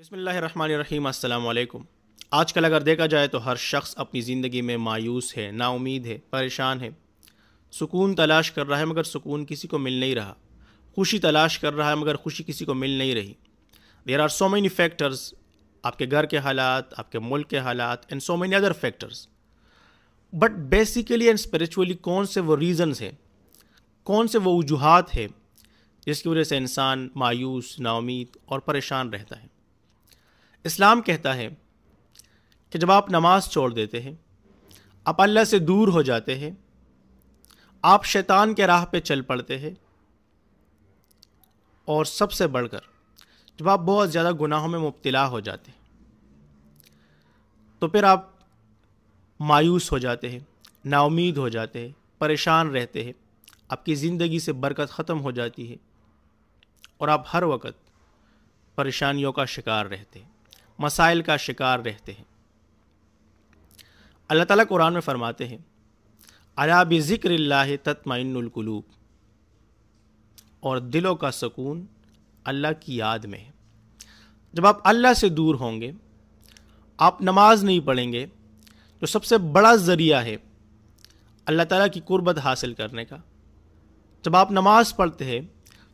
बसमीम अल्लाम आजकल अगर देखा जाए तो हर शख्स अपनी ज़िंदगी में मायूस है नाउमीद है परेशान है सुकून तलाश कर रहा है मगर सुकून किसी को मिल नहीं रहा खुशी तलाश कर रहा है मगर खुशी किसी को मिल नहीं रही there are so many factors आपके घर के हालात आपके मुल्क के हालात and so many other factors but basically and spiritually कौन से वो रीज़न्स हैं कौन से वो वजूहत है जिसकी वजह से इंसान मायूस नाउमीद और परेशान रहता है इस्लाम कहता है कि जब आप नमाज छोड़ देते हैं आप अल्लाह से दूर हो जाते हैं आप शैतान के राह पे चल पड़ते हैं और सबसे बढ़कर जब आप बहुत ज़्यादा गुनाहों में मुबतला हो जाते हैं तो फिर आप मायूस हो जाते हैं नाउमीद हो जाते हैं परेशान रहते हैं आपकी ज़िंदगी से बरकत ख़त्म हो जाती है और आप हर वक्त परेशानियों का शिकार रहते हैं मसाइल का शिकार रहते हैं अल्लाह ताला कुरान में फ़रमाते हैं अला बिक्र तत्माइनकलूब और दिलों का सुकून अल्लाह की याद में है जब आप अल्लाह से दूर होंगे आप नमाज नहीं पढ़ेंगे तो सबसे बड़ा ज़रिया है अल्लाह ताला की कुर्बत हासिल करने का जब आप नमाज़ पढ़ते हैं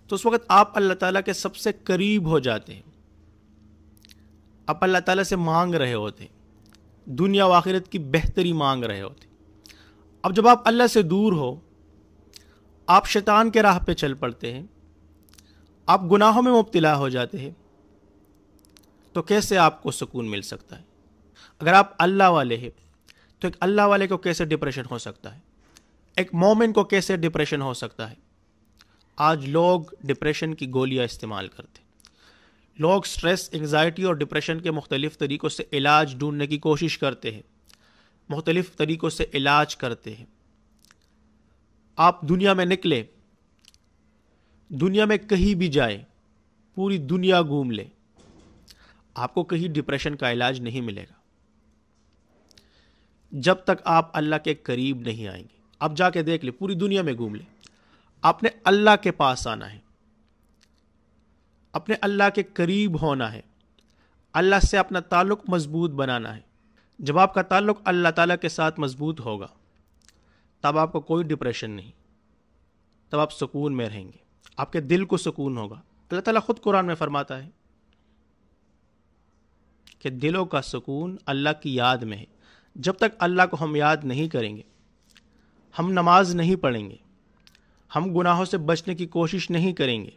तो उस वक़्त आप अल्लाह ताला के सबसे करीब हो जाते हैं आप अल्लाह ताला से मांग रहे होते दुनिया व आखिरत की बेहतरी मांग रहे होते अब जब आप अल्लाह से दूर हो आप शैतान के राह पे चल पड़ते हैं आप गुनाहों में मुबतला हो जाते हैं तो कैसे आपको सुकून मिल सकता है अगर आप अल्लाह वाले हैं तो एक अल्लाह वाले को कैसे डिप्रेशन हो सकता है एक मोमिन को कैसे डिप्रेशन हो सकता है आज लोग डिप्रेशन की गोलियां इस्तेमाल करते लोग स्ट्रेस एंगजाइटी और डिप्रेशन के मुख्तलिफ़ तरीक़ों से इलाज ढूंढने की कोशिश करते हैं मुख्तलिफ़ तरीक़ों से इलाज करते हैं आप दुनिया में निकले दुनिया में कहीं भी जाए पूरी दुनिया घूम लें आपको कहीं डिप्रेशन का इलाज नहीं मिलेगा जब तक आप अल्लाह के करीब नहीं आएंगे आप जाके देख लें पूरी दुनिया में घूम लें आपने अल्लाह के पास आना है अपने अल्लाह के करीब होना है अल्लाह से अपना ताल्लुक मज़बूत बनाना है जब आपका ताल्लुक अल्लाह ताला के साथ मज़बूत होगा तब आपको कोई डिप्रेशन नहीं तब आप सुकून में रहेंगे आपके दिल को सुकून होगा अल्लाह ताला ख़ुद कुरान में फ़रमाता है कि दिलों का सुकून अल्लाह की याद में है जब तक अल्लाह को हम याद नहीं करेंगे हम नमाज नहीं पढ़ेंगे हम गुनाहों से बचने की कोशिश नहीं करेंगे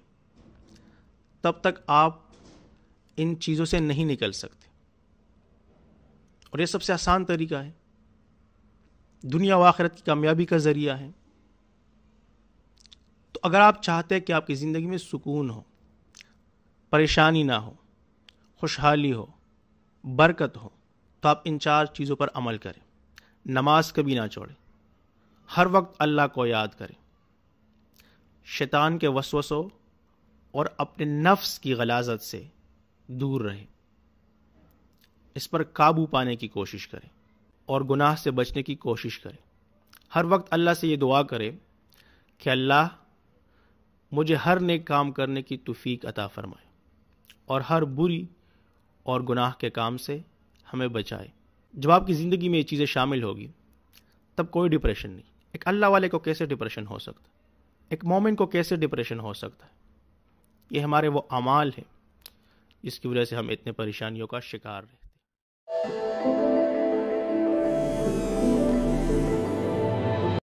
तब तक आप इन चीज़ों से नहीं निकल सकते और ये सबसे आसान तरीका है दुनिया व आखिरत की कामयाबी का ज़रिया है तो अगर आप चाहते हैं कि आपकी ज़िंदगी में सुकून हो परेशानी ना हो खुशहाली हो बरकत हो तो आप इन चार चीज़ों पर अमल करें नमाज कभी ना छोड़ें हर वक्त अल्लाह को याद करें शैतान के वसवसों और अपने नफ्स की गलाजत से दूर रहें इस पर काबू पाने की कोशिश करें और गुनाह से बचने की कोशिश करें हर वक्त अल्लाह से ये दुआ करें कि अल्लाह मुझे हर नेक काम करने की तफ़ीक अता फरमाए और हर बुरी और गुनाह के काम से हमें बचाए जब आपकी ज़िंदगी में ये चीज़ें शामिल होगी तब कोई डिप्रेशन नहीं एक अल्लाह वाले को कैसे डिप्रेशन हो सकता एक मोमिन को कैसे डिप्रेशन हो सकता है ये हमारे वो अमाल हैं जिसकी वजह से हम इतने परेशानियों का शिकार हैं